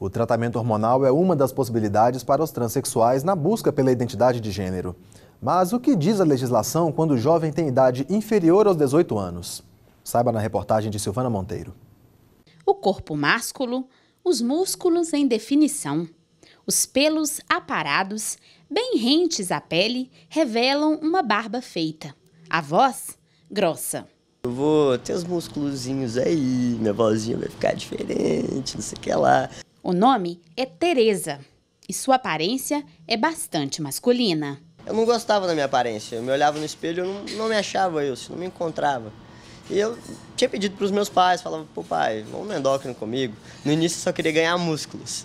O tratamento hormonal é uma das possibilidades para os transexuais na busca pela identidade de gênero. Mas o que diz a legislação quando o jovem tem idade inferior aos 18 anos? Saiba na reportagem de Silvana Monteiro. O corpo másculo, os músculos em definição, os pelos aparados, bem rentes à pele, revelam uma barba feita. A voz, grossa. Eu vou ter os músculozinhos aí, minha vozinha vai ficar diferente, não sei o que lá. O nome é Teresa e sua aparência é bastante masculina. Eu não gostava da minha aparência. Eu me olhava no espelho, eu não, não me achava eu, não me encontrava. E eu tinha pedido para os meus pais, falava, pô pai, vamos no endócrino comigo. No início eu só queria ganhar músculos.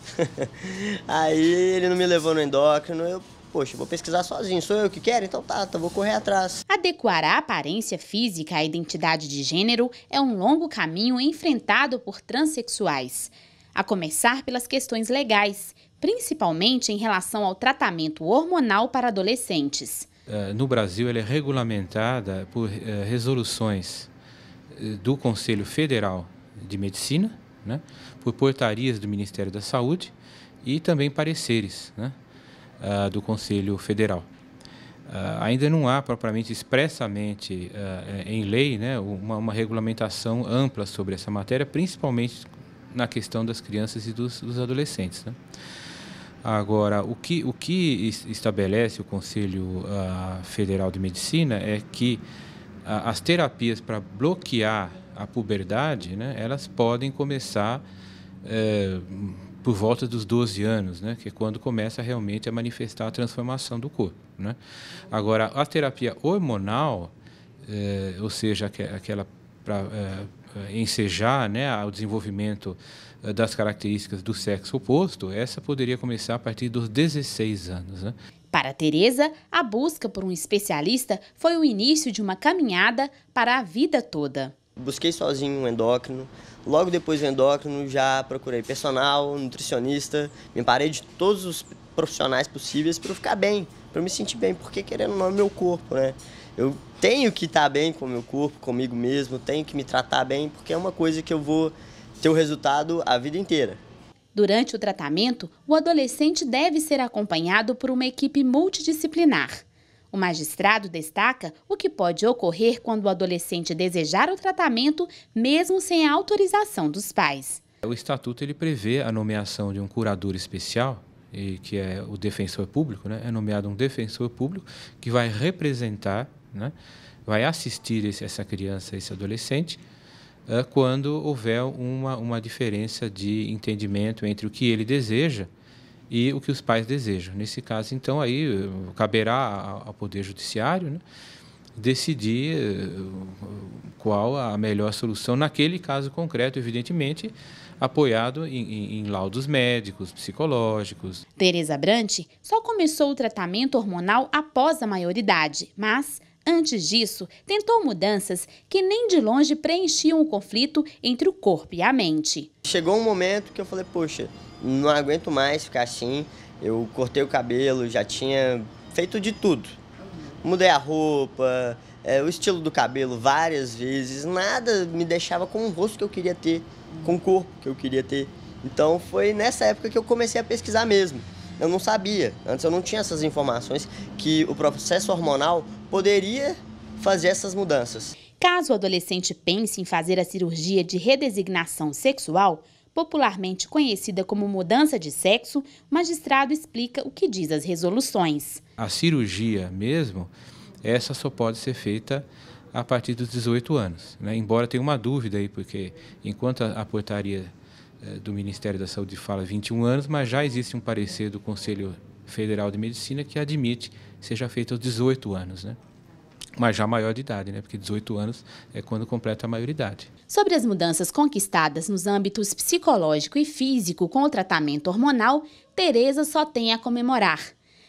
Aí ele não me levou no endócrino, eu, poxa, vou pesquisar sozinho, sou eu que quero, então tá, tá, vou correr atrás. Adequar a aparência física à identidade de gênero é um longo caminho enfrentado por transexuais a começar pelas questões legais, principalmente em relação ao tratamento hormonal para adolescentes. É, no Brasil, ela é regulamentada por é, resoluções é, do Conselho Federal de Medicina, né, por portarias do Ministério da Saúde e também pareceres né, do Conselho Federal. ainda não há propriamente expressamente em lei né, uma, uma regulamentação ampla sobre essa matéria, principalmente na questão das crianças e dos, dos adolescentes. Né? Agora, o que, o que estabelece o Conselho uh, Federal de Medicina é que uh, as terapias para bloquear a puberdade, né, elas podem começar eh, por volta dos 12 anos, né, que é quando começa realmente a manifestar a transformação do corpo. Né? Agora, a terapia hormonal, eh, ou seja, aquela para eh, eh, ensejar né, o desenvolvimento eh, das características do sexo oposto, essa poderia começar a partir dos 16 anos. Né? Para Teresa, a busca por um especialista foi o início de uma caminhada para a vida toda. Busquei sozinho um endócrino. Logo depois do endócrino, já procurei personal, nutricionista. Me parei de todos os profissionais possíveis para eu ficar bem, para eu me sentir bem, porque querendo ou não é meu corpo, né? eu tenho que estar tá bem com o meu corpo, comigo mesmo, tenho que me tratar bem, porque é uma coisa que eu vou ter o resultado a vida inteira. Durante o tratamento, o adolescente deve ser acompanhado por uma equipe multidisciplinar. O magistrado destaca o que pode ocorrer quando o adolescente desejar o tratamento, mesmo sem a autorização dos pais. O estatuto ele prevê a nomeação de um curador especial, que é o defensor público, né? é nomeado um defensor público que vai representar né? vai assistir esse, essa criança, esse adolescente, uh, quando houver uma, uma diferença de entendimento entre o que ele deseja e o que os pais desejam. Nesse caso, então, aí eh, caberá ao Poder Judiciário né, decidir eh, qual a melhor solução naquele caso concreto, evidentemente, apoiado em, em, em laudos médicos, psicológicos. Tereza Brante só começou o tratamento hormonal após a maioridade, mas Antes disso, tentou mudanças que nem de longe preenchiam o conflito entre o corpo e a mente. Chegou um momento que eu falei, poxa, não aguento mais ficar assim. Eu cortei o cabelo, já tinha feito de tudo. Mudei a roupa, é, o estilo do cabelo várias vezes, nada me deixava com o rosto que eu queria ter, com o corpo que eu queria ter. Então foi nessa época que eu comecei a pesquisar mesmo eu não sabia. Antes eu não tinha essas informações que o processo hormonal poderia fazer essas mudanças. Caso o adolescente pense em fazer a cirurgia de redesignação sexual, popularmente conhecida como mudança de sexo, o magistrado explica o que diz as resoluções. A cirurgia mesmo, essa só pode ser feita a partir dos 18 anos. Né? Embora tenha uma dúvida aí, porque enquanto a portaria é, do Ministério da Saúde fala 21 anos, mas já existe um parecer do Conselho Federal de Medicina que admite seja feito aos 18 anos, né? Mas já maior de idade, né? Porque 18 anos é quando completa a maioridade. Sobre as mudanças conquistadas nos âmbitos psicológico e físico com o tratamento hormonal, Tereza só tem a comemorar.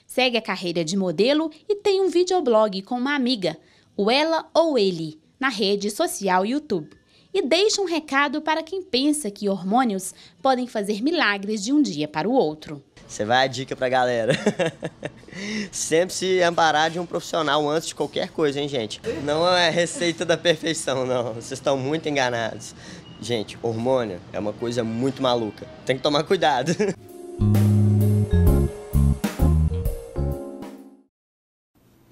Segue a carreira de modelo e tem um videoblog com uma amiga, o Ela ou Ele, na rede social YouTube e deixa um recado para quem pensa que hormônios podem fazer milagres de um dia para o outro. Você vai a dica para a galera. Sempre se amparar de um profissional antes de qualquer coisa, hein, gente? Não é receita da perfeição, não. Vocês estão muito enganados. Gente, hormônio é uma coisa muito maluca. Tem que tomar cuidado.